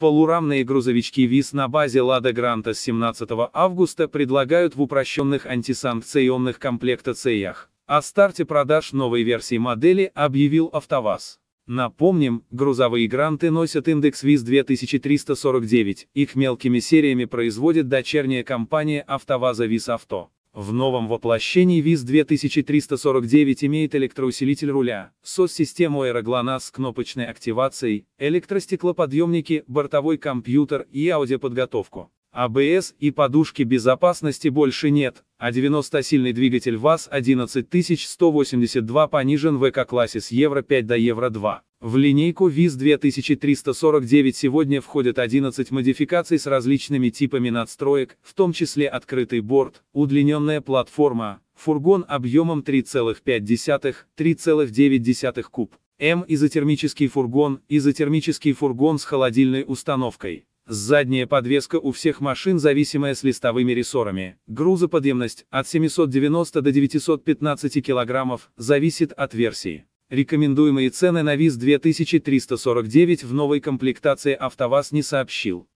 Полурамные грузовички ВИЗ на базе «Лада Гранта» с 17 августа предлагают в упрощенных антисанкционных комплектациях. О старте продаж новой версии модели объявил «АвтоВАЗ». Напомним, грузовые гранты носят индекс ВИЗ 2349, их мелкими сериями производит дочерняя компания «АвтоВАЗа ВИЗ Авто». В новом воплощении ВИЗ-2349 имеет электроусилитель руля, соцсистему аэроглонасс с кнопочной активацией, электростеклоподъемники, бортовой компьютер и аудиоподготовку. АБС и подушки безопасности больше нет, а 90-сильный двигатель ВАЗ-11182 понижен в ЭК-классе с Евро-5 до Евро-2. В линейку ВИЗ 2349 сегодня входят 11 модификаций с различными типами надстроек, в том числе открытый борт, удлиненная платформа, фургон объемом 3,5-3,9 куб, М изотермический фургон, изотермический фургон с холодильной установкой. Задняя подвеска у всех машин зависимая с листовыми рессорами. Грузоподъемность от 790 до 915 кг зависит от версии. Рекомендуемые цены на ВИЗ 2349 в новой комплектации АвтоВАЗ не сообщил.